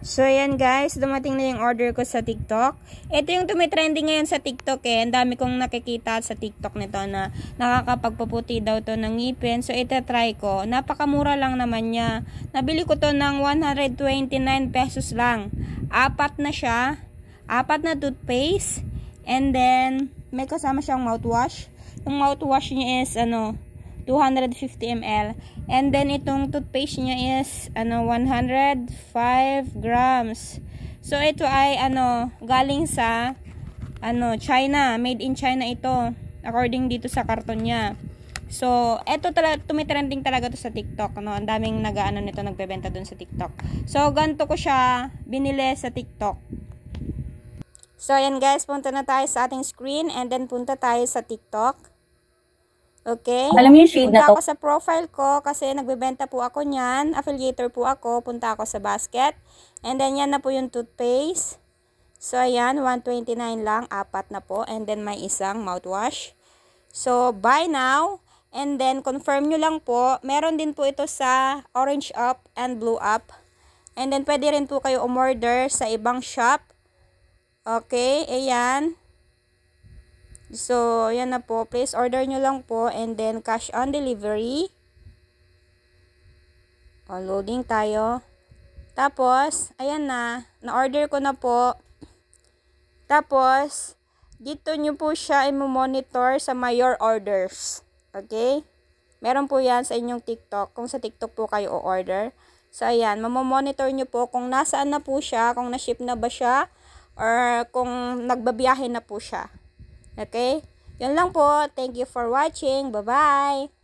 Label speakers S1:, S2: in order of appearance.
S1: So, ayan guys, dumating na yung order ko sa TikTok. Ito yung tumitrending ngayon sa TikTok eh. Ang dami kong nakikita sa TikTok nito na nakakapagpuputi daw to ng ngipin. So, ito try ko. Napakamura lang naman niya. Nabili ko to ng 129 pesos lang. Apat na siya. Apat na toothpaste. And then, may kasama siyang mouthwash. Yung mouthwash niya is ano, 250 ml. And then, itong toothpaste niya is, ano, 105 grams. So, ito ay, ano, galing sa, ano, China. Made in China ito. According dito sa karton niya. So, ito talaga, tumitrending talaga to sa TikTok, no? Ang daming nag-ano nito, nagbebenta dun sa TikTok. So, ganito ko siya binili sa TikTok. So, ayan guys, punta na tayo sa ating screen and then punta tayo sa TikTok. Okay? Alam niyo yung shade punta na to? ako sa profile ko kasi nagbebenta po ako niyan. Affiliator po ako. Punta ako sa basket. And then, yan na po yung toothpaste. So, ayan. 129 lang. Apat na po. And then, may isang mouthwash. So, buy now. And then, confirm nyo lang po. Meron din po ito sa orange up and blue up. And then, pwede rin po kayo umorder sa ibang shop. Okay? Ayan. So, yan na po. Please order nyo lang po and then cash on delivery. O, loading tayo. Tapos, ayan na. Na-order ko na po. Tapos, dito nyo po siya i-monitor sa my orders. Okay? Meron po yan sa inyong TikTok. Kung sa TikTok po kayo o-order. So, ayan, mamomonitor nyo po kung nasaan na po siya, kung na-ship na ba siya, or kung nagbabiyahe na po siya. Okay? Yun lang po. Thank you for watching. Bye-bye!